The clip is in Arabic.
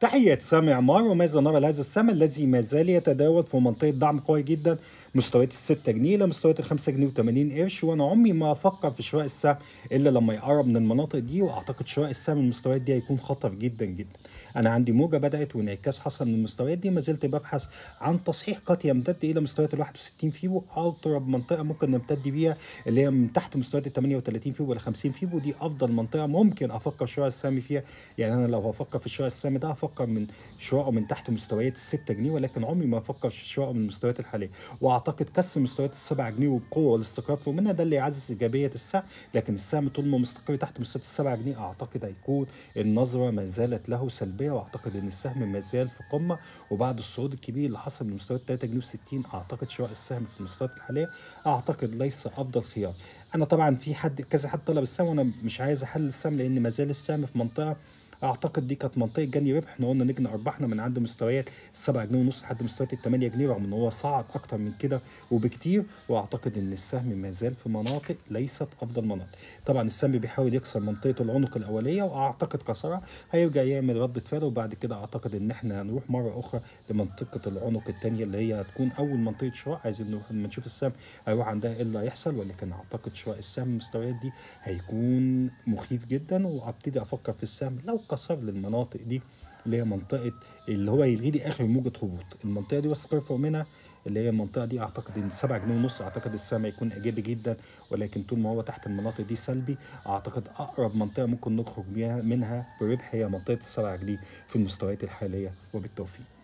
تحية سامي عمار وماذا نرى لهذا السهم الذي ما زال يتداول في منطقة دعم قوي جدا مستويات 6 جنيه إلى مستويات 5 جنيه و80 قرش وأنا عمري ما أفكر في شراء السهم إلا لما يقرب من المناطق دي وأعتقد شراء السهم المستويات دي هيكون خطر جدا جدا أنا عندي موجة بدأت وانعكاس حصل من المستويات دي ما زلت ببحث عن تصحيح قد يمتد إلى مستويات ال 61 فيبو أقرب منطقة ممكن نمتد بيها اللي هي من تحت مستويات ال 38 فيبو ولا 50 فيبو دي أفضل منطقة ممكن أفكر شراء السهم فيها يعني أنا لو هفكر في شراء السهم ده بفكر من شراءه من تحت مستويات الستة جنيه ولكن عمري ما افكر في شراءه من المستويات الحاليه واعتقد كسر مستويات ال7 جنيه وبقوه والاستقرار فوق منها ده اللي يعزز ايجابيه السهم لكن السهم طول ما مستقر تحت مستويات ال7 جنيه اعتقد هيكون النظره ما زالت له سلبيه واعتقد ان السهم ما زال في قمه وبعد الصعود الكبير اللي حصل من مستويات 3 جنيه و60 اعتقد شراء السهم في المستويات الحاليه اعتقد ليس افضل خيار انا طبعا في حد كذا حد طلب السهم وانا مش عايز احلل السهم لان ما زال السهم في منطقه اعتقد دي كانت منطقه جني ربح احنا قلنا نجني ارباحنا من عند مستويات 7 جنيه ونص لحد مستويات ال 8 جنيه رغم ان هو صعد اكتر من كده وبكتير واعتقد ان السهم ما زال في مناطق ليست افضل مناطق طبعا السهم بيحاول يكسر منطقه العنق الاوليه واعتقد كسرها هيرجع يعمل رده فعل وبعد كده اعتقد ان احنا هنروح مره اخرى لمنطقه العنق الثانيه اللي هي هتكون اول منطقه شراء عايزين نروح لما نشوف السهم هيروح عندها ايه اللي هيحصل ولكن اعتقد شراء السهم المستويات دي هيكون مخيف جدا وابتدي افكر في السهم لو مكسر للمناطق دي اللي هي منطقه اللي هو يلغي اخر موجه هبوط المنطقه دي وسط فوق منها اللي هي المنطقه دي اعتقد ان 7 جنيه ونص اعتقد السهم يكون ايجابي جدا ولكن طول ما هو تحت المناطق دي سلبي اعتقد اقرب منطقه ممكن نخرج منها بربح هي منطقه السبعة جنيه في المستويات الحاليه وبالتوفيق